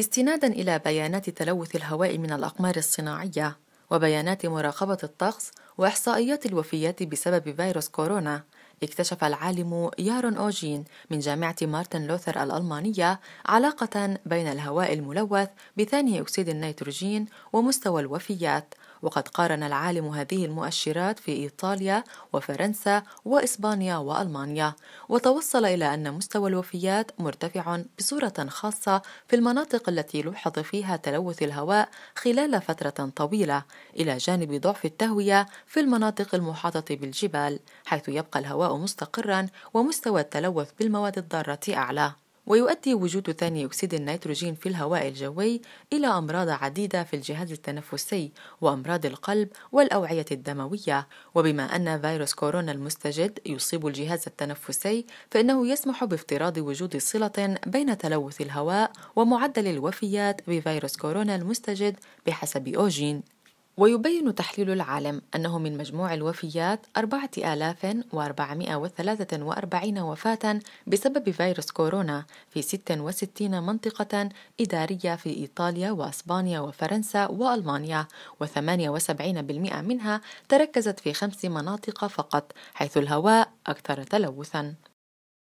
استنادا إلى بيانات تلوث الهواء من الأقمار الصناعية وبيانات مراقبة الطقس وإحصائيات الوفيات بسبب فيروس كورونا اكتشف العالم يارون أوجين من جامعة مارتن لوثر الألمانية علاقة بين الهواء الملوث بثاني أكسيد النيتروجين ومستوى الوفيات وقد قارن العالم هذه المؤشرات في إيطاليا وفرنسا وإسبانيا وألمانيا وتوصل إلى أن مستوى الوفيات مرتفع بصورة خاصة في المناطق التي لوحظ فيها تلوث الهواء خلال فترة طويلة إلى جانب ضعف التهوية في المناطق المحاطة بالجبال حيث يبقى الهواء مستقرا ومستوى التلوث بالمواد الضارة أعلى ويؤدي وجود ثاني أكسيد النيتروجين في الهواء الجوي إلى أمراض عديدة في الجهاز التنفسي وأمراض القلب والأوعية الدموية وبما أن فيروس كورونا المستجد يصيب الجهاز التنفسي فإنه يسمح بافتراض وجود صلة بين تلوث الهواء ومعدل الوفيات بفيروس كورونا المستجد بحسب أوجين ويبين تحليل العالم أنه من مجموع الوفيات 4443 وفاة بسبب فيروس كورونا في 66 منطقة إدارية في إيطاليا وأسبانيا وفرنسا وألمانيا و78% منها تركزت في خمس مناطق فقط حيث الهواء أكثر تلوثا